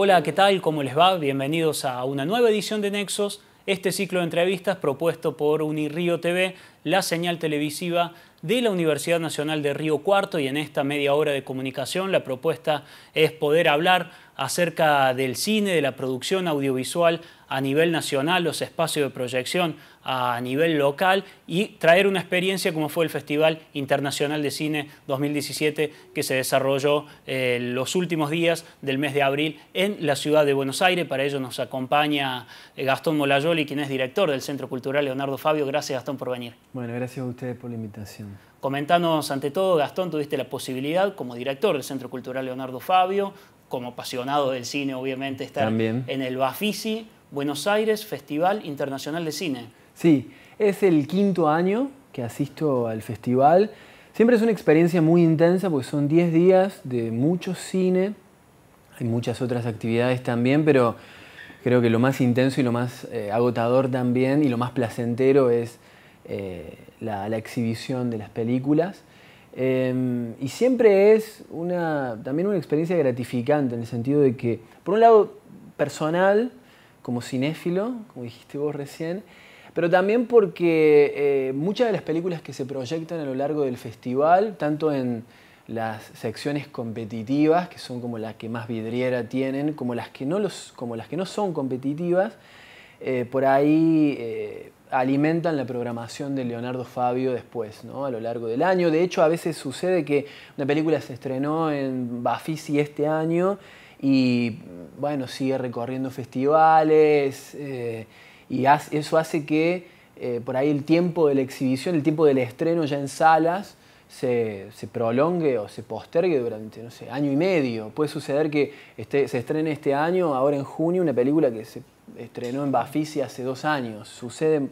Hola, ¿qué tal? ¿Cómo les va? Bienvenidos a una nueva edición de Nexos, este ciclo de entrevistas propuesto por Unirío TV, la señal televisiva de la Universidad Nacional de Río Cuarto y en esta media hora de comunicación la propuesta es poder hablar acerca del cine, de la producción audiovisual a nivel nacional, los espacios de proyección a nivel local y traer una experiencia como fue el Festival Internacional de Cine 2017 que se desarrolló eh, los últimos días del mes de abril en la ciudad de Buenos Aires. Para ello nos acompaña eh, Gastón Molayoli, quien es director del Centro Cultural Leonardo Fabio. Gracias Gastón por venir. Bueno, gracias a ustedes por la invitación. Comentanos ante todo, Gastón, tuviste la posibilidad como director del Centro Cultural Leonardo Fabio como apasionado del cine, obviamente, estar en el Bafisi, Buenos Aires, Festival Internacional de Cine. Sí, es el quinto año que asisto al festival. Siempre es una experiencia muy intensa porque son 10 días de mucho cine, hay muchas otras actividades también, pero creo que lo más intenso y lo más eh, agotador también y lo más placentero es eh, la, la, exhibición de las películas. Em, y siempre es una, también una experiencia gratificante en el sentido de que, por un lado, personal, como cinéfilo, como dijiste vos recién, pero también porque eh, muchas de las películas que se proyectan a lo largo del festival, tanto en las secciones competitivas, que son como las que más vidriera tienen, como las que no, los, como las que no son competitivas, eh, por ahí eh, alimentan la programación de Leonardo Fabio después, ¿no? a lo largo del año. De hecho, a veces sucede que una película se estrenó en Bafisi este año y bueno, sigue recorriendo festivales eh, y eso hace que eh, por ahí el tiempo de la exhibición, el tiempo del estreno ya en salas, se, prolongue o se postergue durante, no sé, año y medio. Puede suceder que este, se estrene este año, ahora en junio, una película que se estrenó en Bafisi hace dos años. Sucede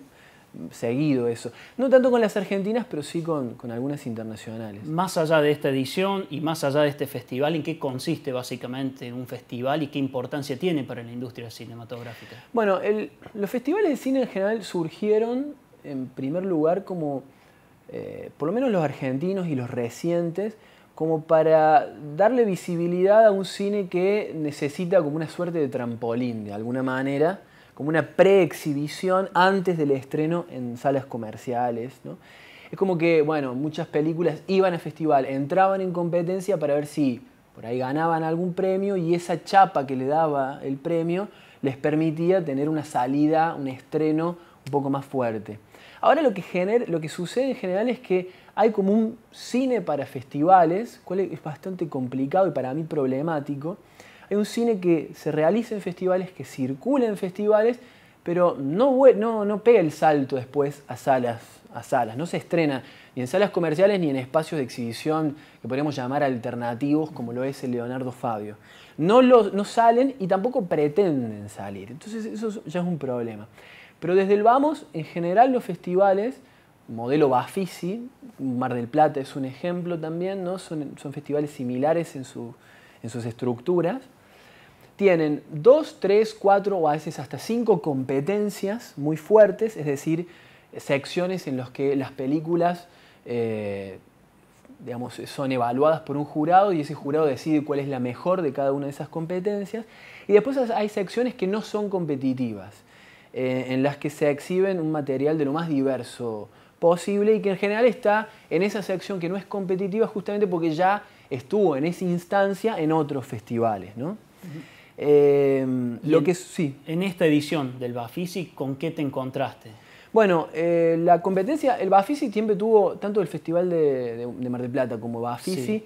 seguido eso. No tanto con las argentinas, pero sí con, algunas internacionales. Más allá de esta edición y más allá de este festival, ¿en qué consiste básicamente un festival y qué importancia tiene para la industria cinematográfica? Bueno, los festivales de cine en general surgieron en primer lugar como, eh, por lo menos los argentinos y los recientes, como para darle visibilidad a un cine que necesita como una suerte de trampolín, de alguna manera, como una preexhibición antes del estreno en salas comerciales. Es como que, bueno, muchas películas iban a festival, entraban en competencia para ver si por ahí ganaban algún premio y esa chapa que le daba el premio les permitía tener una salida, un estreno un poco más fuerte. Ahora lo que, lo que sucede en general es que hay como un cine para festivales, cual es bastante complicado y para mí problemático. Hay un cine que se realiza en festivales, que circula en festivales, pero no, pega el salto después a salas, a salas. No se estrena ni en salas comerciales ni en espacios de exhibición que podríamos llamar alternativos, como lo es el Leonardo Fabio. no salen y tampoco pretenden salir. Entonces eso ya es un problema. Pero desde el vamos, en general los festivales modelo Bafisi, Mar del Plata es un ejemplo también, son, festivales similares en, sus estructuras. Tienen dos, tres, cuatro o a veces hasta cinco competencias muy fuertes, es decir, secciones en las que las películas eh, son evaluadas por un jurado y ese jurado decide cuál es la mejor de cada una de esas competencias. Y después hay secciones que no son competitivas, eh, en las que se exhiben un material de lo más diverso posible y que en general está en esa sección que no es competitiva justamente porque ya estuvo en esa instancia en otros festivales. ¿no? Em, lo en, que sí. En esta edición del Bafisi, ¿con qué te encontraste? Bueno, eh, la competencia, el Bafisi siempre tuvo, tanto el Festival de, de, de Mar del Plata como Bafisi, tiene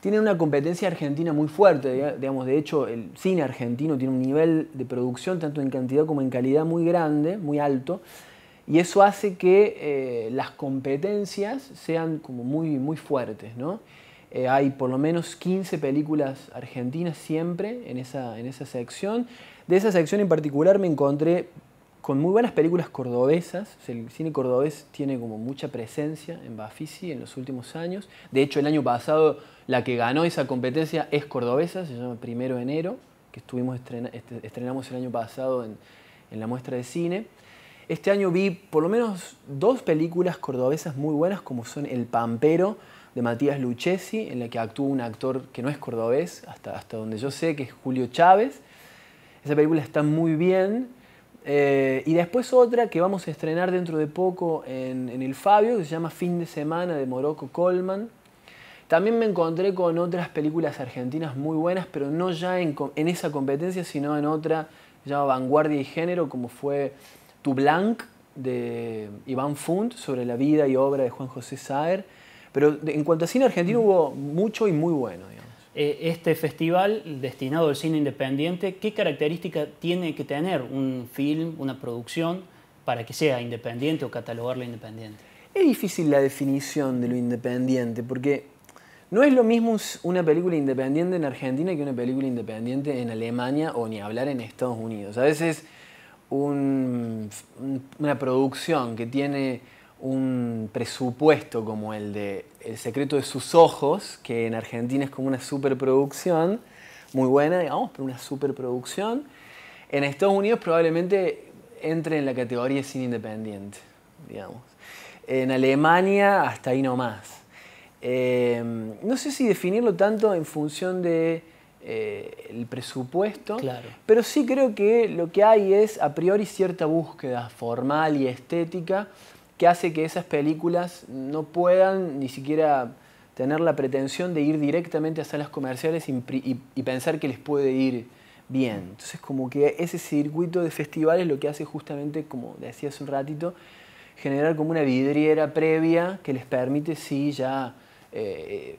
tienen una competencia argentina muy fuerte. Digamos, de hecho, el cine argentino tiene un nivel de producción, tanto en cantidad como en calidad, muy grande, muy alto. Y eso hace que eh, las competencias sean como muy, muy fuertes, ¿no? Eh, hay por lo menos 15 películas argentinas siempre en esa, sección. De esa sección en particular me encontré con muy buenas películas cordobesas. el cine cordobés tiene como mucha presencia en Bafisi en los últimos años. De hecho, el año pasado la que ganó esa competencia es cordobesa, se llama Primero Enero, que estuvimos estrenamos el año pasado en la muestra de cine. Este año vi por lo menos dos películas cordobesas muy buenas, como son El Pampero de Matías Luchesi, en la que actuó un actor que no es cordobés, hasta, hasta donde yo sé, que es Julio Chávez. Esa película está muy bien. Eh, y después otra que vamos a estrenar dentro de poco en, el Fabio, que se llama Fin de Semana de Morocco Coleman. También me encontré con otras películas argentinas muy buenas, pero no ya en, en esa competencia, sino en otra llamada Vanguardia y Género, como fue tu Blanc, de Iván Fund sobre la vida y obra de Juan José Saer. Pero en cuanto a cine argentino hubo mucho y muy bueno. Eh, este festival destinado al cine independiente, ¿qué característica tiene que tener un film, una producción, para que sea independiente o catalogarla independiente? Es difícil la definición de lo independiente, porque no es lo mismo una película independiente en Argentina que una película independiente en Alemania o ni hablar en Estados Unidos. A veces una producción que tiene un presupuesto como el de El secreto de sus ojos, que en Argentina es como una superproducción, muy buena, digamos, pero una superproducción, en Estados Unidos probablemente entre en la categoría de cine independiente, digamos. En Alemania hasta ahí nomás. más. Eh, no sé si definirlo tanto en función de eh, el presupuesto. Pero sí creo que lo que hay es a priori cierta búsqueda formal y estética que hace que esas películas no puedan ni siquiera tener la pretensión de ir directamente a salas comerciales y, pensar que les puede ir bien. Entonces como que ese circuito de festivales lo que hace justamente, como decía hace un ratito, generar como una vidriera previa que les permite sí ya eh, eh,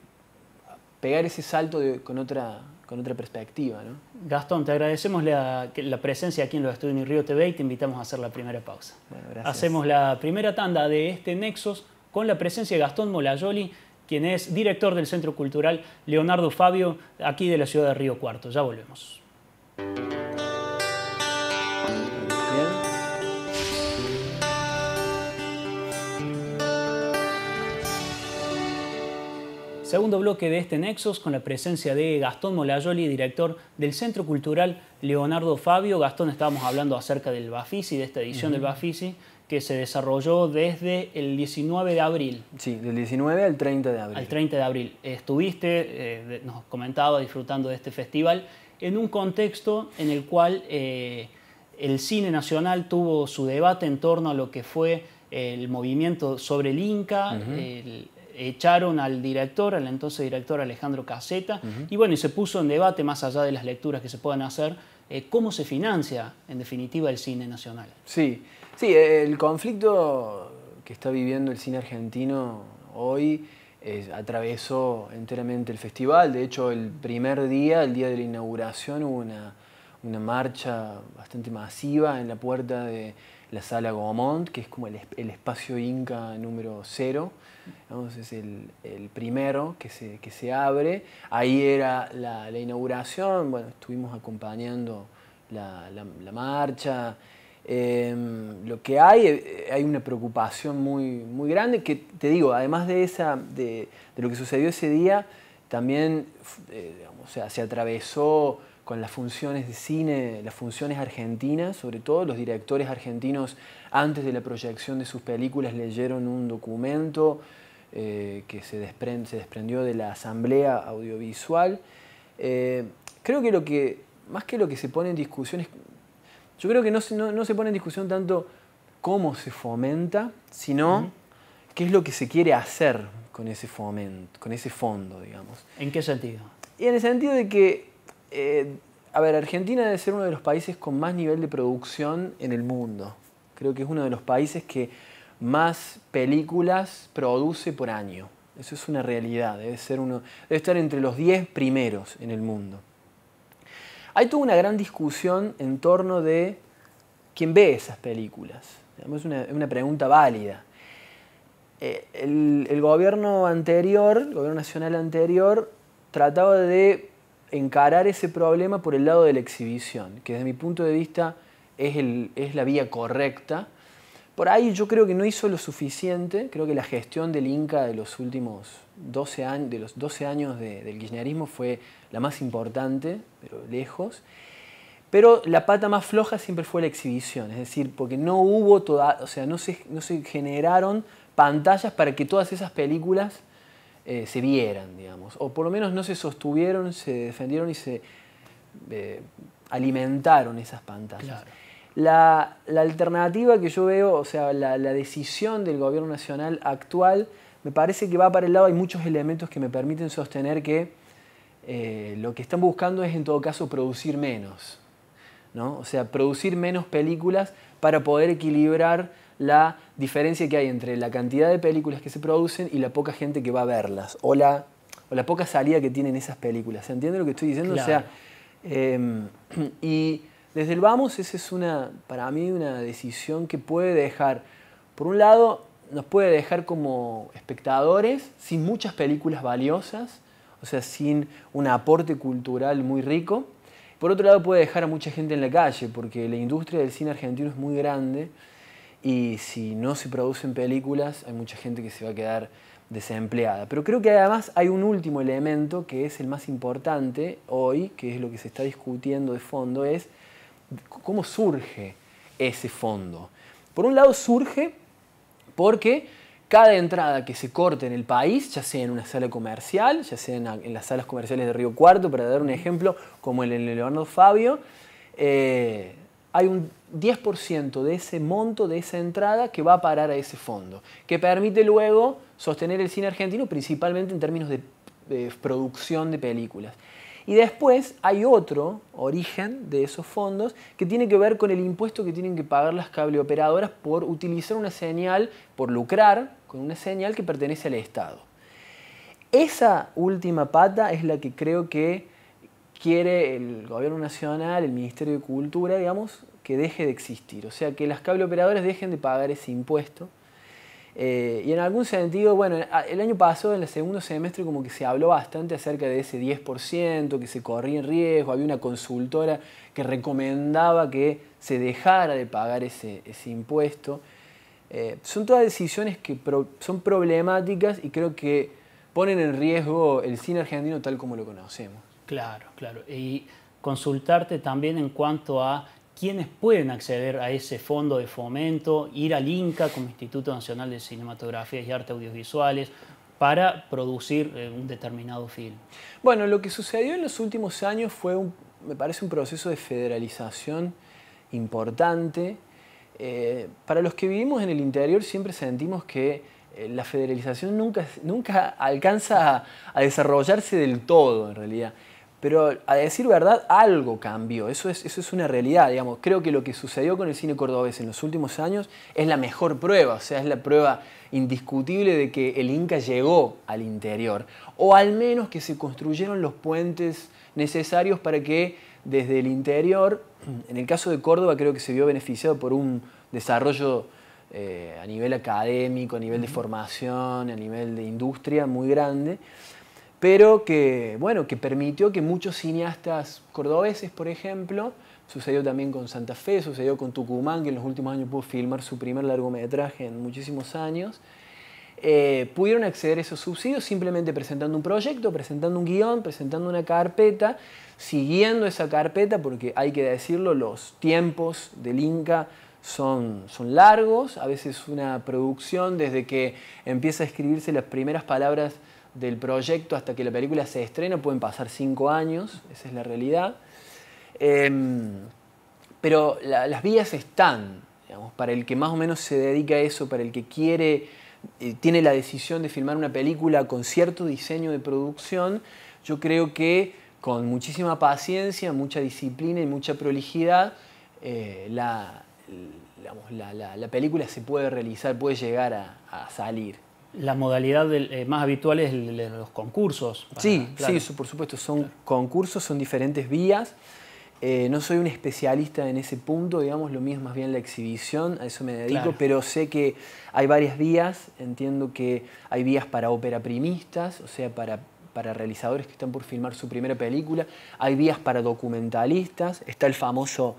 pegar ese salto con otra con otra perspectiva. Gastón, te agradecemos la, presencia aquí en los estudios de Río TV y te invitamos a hacer la primera pausa. Hacemos la primera tanda de este Nexos con la presencia de Gastón Molayoli, quien es director del Centro Cultural Leonardo Fabio, aquí de la ciudad de Río Cuarto. Ya volvemos. Segundo bloque de este Nexos con la presencia de Gastón Molayoli, director del Centro Cultural Leonardo Fabio. Gastón, estábamos hablando acerca del Bafisi, de esta edición del Bafisi, que se desarrolló desde el 19 de abril. Sí, del 19 al 30 de abril. Al 30 de abril. Estuviste, eh, nos comentaba, disfrutando de este festival, en un contexto en el cual eh, el cine nacional tuvo su debate en torno a lo que fue eh, el movimiento sobre el Inca, el, echaron al director, al entonces director Alejandro Caseta, y bueno, y se puso en debate, más allá de las lecturas que se puedan hacer, eh, cómo se financia, en definitiva, el cine nacional. Sí, sí, el conflicto que está viviendo el cine argentino hoy eh, atravesó enteramente el festival. De hecho, el primer día, el día de la inauguración, hubo una, marcha bastante masiva en la puerta de la sala Gaumont, que es como el, el espacio inca número cero es el, primero que se, que se abre. Ahí era la, inauguración, bueno, estuvimos acompañando la, marcha. Em, lo que hay, eh, hay una preocupación muy, grande que, te digo, además de, esa, de, lo que sucedió ese día, también eh, se atravesó con las funciones de cine, las funciones argentinas, sobre todo los directores argentinos antes de la proyección de sus películas leyeron un documento eh, que se, desprendió de la Asamblea Audiovisual. Eh, creo que lo que, más que lo que se pone en discusión es, yo creo que no, se pone en discusión tanto cómo se fomenta, sino qué es lo que se quiere hacer con ese, fomento, con ese fondo, digamos. ¿En qué sentido? Y en el sentido de que eh, a ver, Argentina debe ser uno de los países con más nivel de producción en el mundo. Creo que es uno de los países que más películas produce por año. Eso es una realidad, debe, ser uno, estar entre los 10 primeros en el mundo. Hay toda una gran discusión en torno de quién ve esas películas. Es una, pregunta válida. Eh, el, gobierno anterior, el gobierno nacional anterior, trataba de encarar ese problema por el lado de la exhibición, que desde mi punto de vista es, la vía correcta. Por ahí yo creo que no hizo lo suficiente, creo que la gestión del Inca de los últimos 12 años, de los 12 años del guinearismo fue la más importante, pero lejos. Pero la pata más floja siempre fue la exhibición, es decir, porque no hubo toda, o sea, no se generaron pantallas para que todas esas películas eh, se vieran, digamos, o por lo menos no se sostuvieron, se defendieron y se eh, alimentaron esas pantallas. La, alternativa que yo veo, o sea, la, decisión del gobierno nacional actual, me parece que va para el lado, hay muchos elementos que me permiten sostener que eh, lo que están buscando es en todo caso producir menos, ¿no? O sea, producir menos películas para poder equilibrar la diferencia que hay entre la cantidad de películas que se producen y la poca gente que va a verlas, o la, poca salida que tienen esas películas. ¿Se entiende lo que estoy diciendo? O sea, em, y desde el vamos, esa es para mí, una decisión que puede dejar, por un lado, nos puede dejar como espectadores sin muchas películas valiosas, o sea, sin un aporte cultural muy rico. Por otro lado, puede dejar a mucha gente en la calle, porque la industria del cine argentino es muy grande y si no se producen películas, hay mucha gente que se va a quedar desempleada. Pero creo que además hay un último elemento que es el más importante hoy, que es lo que se está discutiendo de fondo, es cómo surge ese fondo. Por un lado surge porque cada entrada que se corte en el país, ya sea en una sala comercial, ya sea en, las salas comerciales de Río Cuarto, para dar un ejemplo, como el de Leonardo Fabio, eh, hay un 10% de ese monto, de esa entrada, que va a parar a ese fondo, que permite luego sostener el cine argentino, principalmente en términos de, producción de películas. Y después hay otro origen de esos fondos que tiene que ver con el impuesto que tienen que pagar las cableoperadoras por utilizar una señal, por lucrar con una señal que pertenece al Estado. Esa última pata es la que creo que quiere el gobierno nacional, el Ministerio de Cultura, digamos, que deje de existir. O sea, que las cable operadoras dejen de pagar ese impuesto. Eh, y en algún sentido, bueno, el año pasado, en el segundo semestre, como que se habló bastante acerca de ese 10% que se corría en riesgo, había una consultora que recomendaba que se dejara de pagar ese, impuesto. Eh, son todas decisiones que son problemáticas y creo que ponen en riesgo el cine argentino tal como lo conocemos. Claro, claro. Y consultarte también en cuanto a quiénes pueden acceder a ese fondo de fomento, ir al INCA como Instituto Nacional de Cinematografía y Arte Audiovisuales para producir eh, un determinado film. Bueno, lo que sucedió en los últimos años fue, me parece, un proceso de federalización importante. Eh, para los que vivimos en el interior siempre sentimos que eh, la federalización nunca, nunca alcanza a desarrollarse del todo, en realidad. Pero a decir verdad, algo cambió. Eso es, una realidad, digamos. Creo que lo que sucedió con el cine cordobés en los últimos años es la mejor prueba, o sea, es la prueba indiscutible de que el Inca llegó al interior, o al menos que se construyeron los puentes necesarios para que desde el interior, en el caso de Córdoba creo que se vio beneficiado por un desarrollo eh, a nivel académico, a nivel de formación, a nivel de industria muy grande, pero que, bueno, que permitió que muchos cineastas cordobeses, por ejemplo, sucedió también con Santa Fe, sucedió con Tucumán, que en los últimos años pudo filmar su primer largometraje en muchísimos años, eh, pudieron acceder a esos subsidios simplemente presentando un proyecto, presentando un guión, presentando una carpeta, siguiendo esa carpeta, porque hay que decirlo, los tiempos del Inca son, son largos, a veces una producción desde que empieza a escribirse las primeras palabras del proyecto hasta que la película se estrena pueden pasar cinco años, esa es la realidad. Em, pero las vías están, para el que más o menos se dedica a eso, para el que quiere, eh, tiene la decisión de filmar una película con cierto diseño de producción, yo creo que con muchísima paciencia, mucha disciplina y mucha prolijidad, eh, la, película se puede realizar, puede llegar a salir la modalidad eh, más habitual es los concursos. sí, sí, eso por supuesto, son concursos, son diferentes vías. Eh, no soy un especialista en ese punto, digamos, lo mío es más bien la exhibición, a eso me dedico, pero sé que hay varias vías, entiendo que hay vías para ópera primistas, o sea, para, para realizadores que están por filmar su primera película, hay vías para documentalistas, está el famoso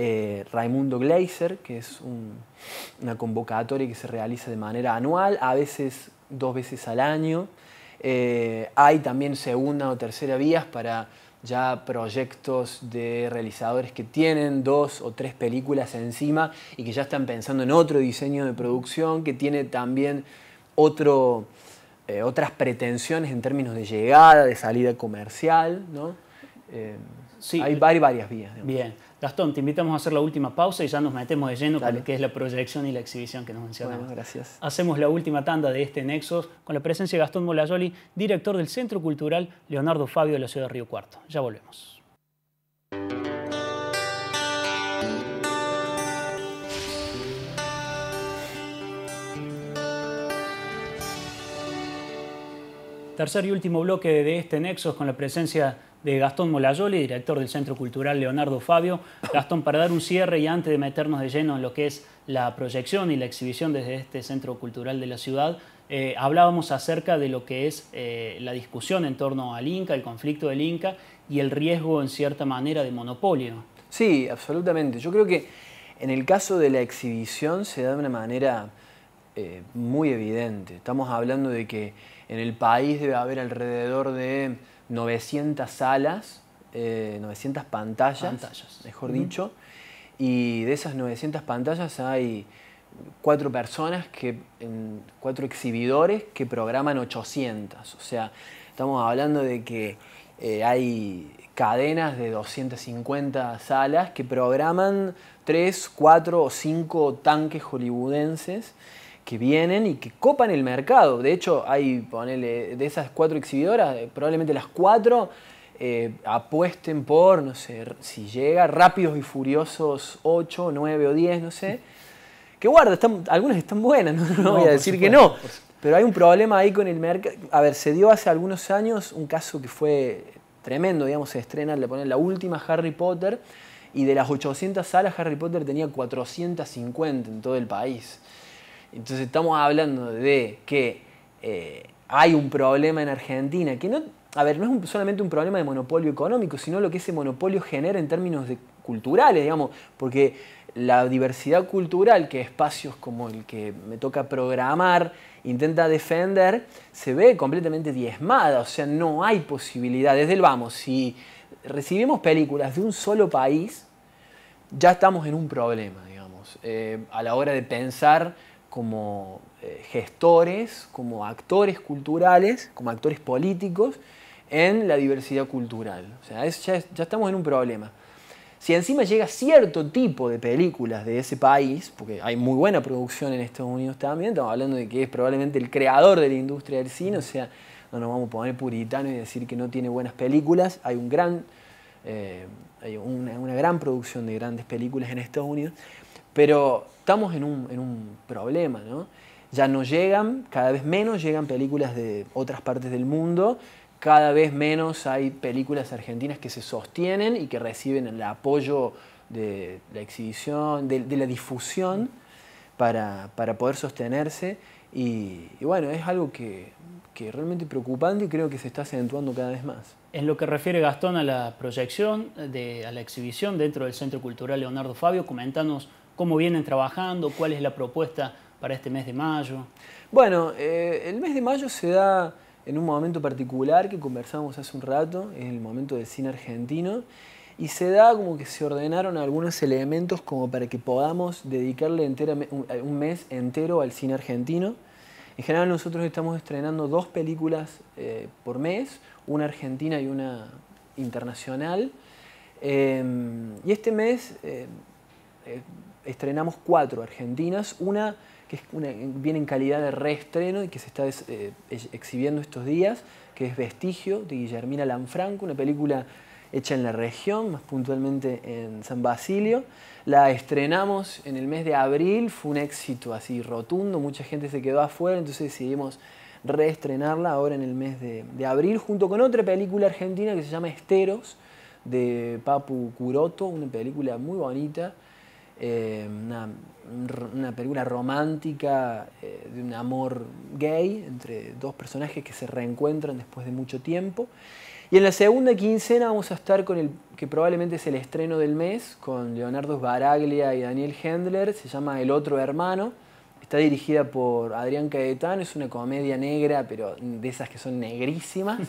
eh, Raimundo Glazer, que es una convocatoria que se realiza de manera anual, a veces dos veces al año. Eh, hay también segunda o tercera vías para ya proyectos de realizadores que tienen dos o tres películas encima y que ya están pensando en otro diseño de producción que tiene también otro, eh, otras pretensiones en términos de llegada, de salida comercial. hay varias, vías. Bien. Gastón, te invitamos a hacer la última pausa y ya nos metemos de lleno con lo que es la proyección y la exhibición que nos mencionamos. gracias. Hacemos la última tanda de este Nexos con la presencia de Gastón Molayoli, director del Centro Cultural Leonardo Fabio de la ciudad de Río Cuarto. Ya volvemos. Tercer y último bloque de este Nexos con la presencia de Gastón Molayoli, director del Centro Cultural Leonardo Fabio. Gastón, para dar un cierre y antes de meternos de lleno en lo que es la proyección y la exhibición desde este Centro Cultural de la ciudad, eh, hablábamos acerca de lo que es eh, la discusión en torno al Inca, el conflicto del Inca y el riesgo en cierta manera de monopolio. Sí, absolutamente. Yo creo que en el caso de la exhibición se da de una manera eh, muy evidente. Estamos hablando de que en el país debe haber alrededor de 900 salas, 900 eh, pantallas, mejor dicho, y de esas 900 pantallas hay cuatro personas, que, cuatro exhibidores que programan 800. O sea, estamos hablando de que eh, hay cadenas de 250 salas que programan tres, cuatro o cinco tanques hollywoodenses que vienen y que copan el mercado. De hecho, hay, ponele, de esas cuatro exhibidoras, eh, probablemente las cuatro eh, apuesten por, no sé, si llega, Rápidos y Furiosos 8, 9 o 10, no sé. Que guarda, están, algunas están buenas, no, voy a decir que no. Pero hay un problema ahí con el mercado. A ver, se dio hace algunos años un caso que fue tremendo, digamos, se estrena, le ponen la última Harry Potter, y de las 800 salas, Harry Potter tenía 450 en todo el país. Entonces estamos hablando de que eh, hay un problema en Argentina, que no, a ver, no es solamente un problema de monopolio económico, sino lo que ese monopolio genera en términos culturales, digamos, porque la diversidad cultural que espacios como el que me toca programar intenta defender, se ve completamente diezmada, o sea, no hay posibilidad. Desde el vamos, si recibimos películas de un solo país, ya estamos en un problema, digamos, eh, a la hora de pensar como eh, gestores, como actores culturales, como actores políticos en la diversidad cultural. O sea, ya, estamos en un problema. Si encima llega cierto tipo de películas de ese país, porque hay muy buena producción en Estados Unidos también, estamos hablando de que es probablemente el creador de la industria del cine, o sea, no nos vamos a poner puritanos y decir que no tiene buenas películas, hay, un eh, una gran producción de grandes películas en Estados Unidos. Pero estamos en un, problema, ¿no? Ya no llegan, cada vez menos llegan películas de otras partes del mundo, cada vez menos hay películas argentinas que se sostienen y que reciben el apoyo de la exhibición, de, la difusión para, para poder sostenerse. Y, bueno, es algo que, que realmente preocupante y creo que se está acentuando cada vez más. En lo que refiere Gastón a la proyección, de, a la exhibición dentro del Centro Cultural Leonardo Fabio, comentanos cómo vienen trabajando, cuál es la propuesta para este mes de mayo. Bueno, eh, el mes de mayo se da en un momento particular que conversamos hace un rato, en el momento del cine argentino, y se da como que se ordenaron algunos elementos como para que podamos dedicarle un mes entero al cine argentino. En general nosotros estamos estrenando dos películas eh, por mes, una argentina y una internacional. Em, y este mes em, eh, estrenamos cuatro argentinas, una que es viene en calidad de reestreno y que se está eh, exhibiendo estos días, que es Vestigio, de Guillermina Lanfranco, una película hecha en la región, más puntualmente en San Basilio. La estrenamos en el mes de abril, fue un éxito así rotundo, mucha gente se quedó afuera, entonces decidimos reestrenarla ahora en el mes de abril, junto con otra película argentina que se llama Esteros, de Papu Curoto, una película muy bonita, eh, una, película romántica eh, de un amor gay entre dos personajes que se reencuentran después de mucho tiempo. Y en la segunda quincena vamos a estar con el que probablemente es el estreno del mes, con Leonardo Baraglia y Daniel Hendler, se llama El otro hermano. Está dirigida por Adrián Caetano, es una comedia negra, pero de esas que son negrísimas.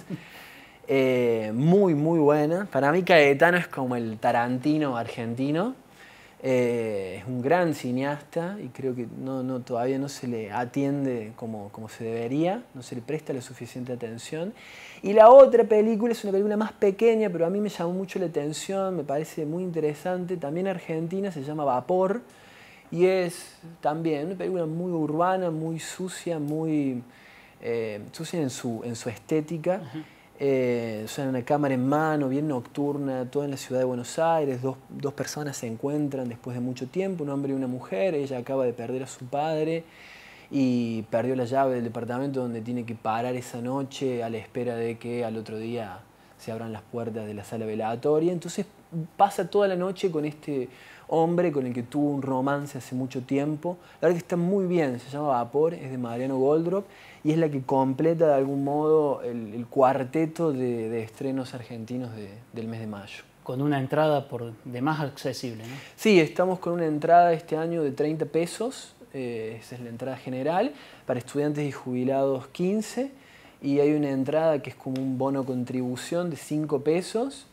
Eh, muy, muy buena. Para mí Caetano es como el Tarantino argentino. Eh, es un gran cineasta y creo que todavía no se le atiende como, se debería, no se le presta la suficiente atención. Y la otra película es una película más pequeña, pero a mí me llamó mucho la atención, me parece muy interesante, también argentina, se llama Vapor, y es también una película muy urbana, muy sucia, muy eh, sucia en su, estética. Eh, una cámara en mano, bien nocturna, toda en la ciudad de Buenos Aires. Dos, dos, personas se encuentran después de mucho tiempo, un hombre y una mujer. Ella acaba de perder a su padre y perdió la llave del departamento donde tiene que parar esa noche a la espera de que al otro día se abran las puertas de la sala velatoria. Entonces pasa toda la noche con este hombre con el que tuvo un romance hace mucho tiempo. La verdad que está muy bien, se llama Vapor, es de Mariano Goldrop y es la que completa de algún modo el, cuarteto de, estrenos argentinos del mes de mayo. Con una entrada por más accesible, ¿no? Sí, estamos con una entrada este año de 30 pesos, eh, esa es la entrada general, para estudiantes y jubilados 15 y hay una entrada que es como un bono contribución de 5 pesos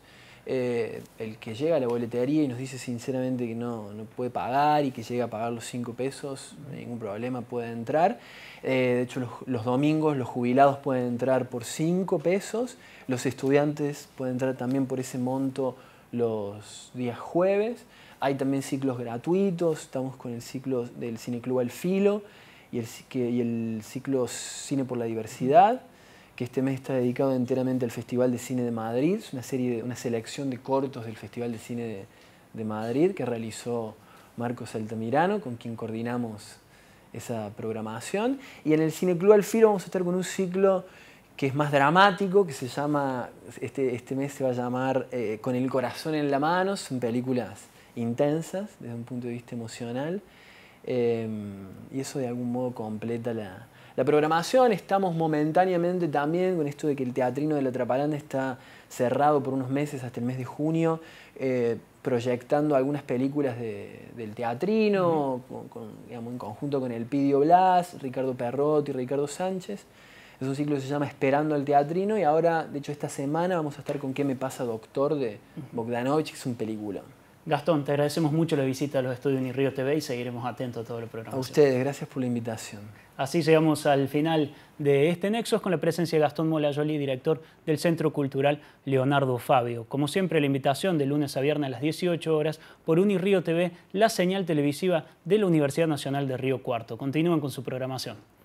eh, el que llega a la boletería y nos dice sinceramente que no, no puede pagar y que llega a pagar los 5 pesos, ningún problema, puede entrar. Eh, de hecho, los, domingos los jubilados pueden entrar por 5 pesos, los estudiantes pueden entrar también por ese monto los días jueves. Hay también ciclos gratuitos, estamos con el ciclo del Cineclub al Filo el, y el ciclo Cine por la Diversidad que este mes está dedicado enteramente al Festival de Cine de Madrid, una, serie una selección de cortos del Festival de Cine de, Madrid que realizó Marcos Altamirano, con quien coordinamos esa programación. Y en el Cine Club Alfiro vamos a estar con un ciclo que es más dramático, que se llama, este, este mes se va a llamar eh, Con el corazón en la mano, son películas intensas desde un punto de vista emocional, em, y eso de algún modo completa la, la programación, estamos momentáneamente también con esto de que el teatrino de la Trapalanda está cerrado por unos meses hasta el mes de junio, eh, proyectando algunas películas del teatrino, digamos, en conjunto con el Pidio Blas, Ricardo Perrotti y Ricardo Sánchez. Es un ciclo que se llama Esperando al Teatrino y ahora, de hecho, esta semana vamos a estar con ¿Qué me pasa, doctor? de Bogdanovich, que es un película. Gastón, te agradecemos mucho la visita a los estudios Unirío TV y seguiremos atentos a todo el programa. A ustedes, gracias por la invitación. Así llegamos al final de este Nexos con la presencia de Gastón Molayoli, director del Centro Cultural Leonardo Fabio. Como siempre, la invitación de lunes a viernes a las 18 horas por Unirío TV, la señal televisiva de la Universidad Nacional de Río Cuarto. Continúen con su programación.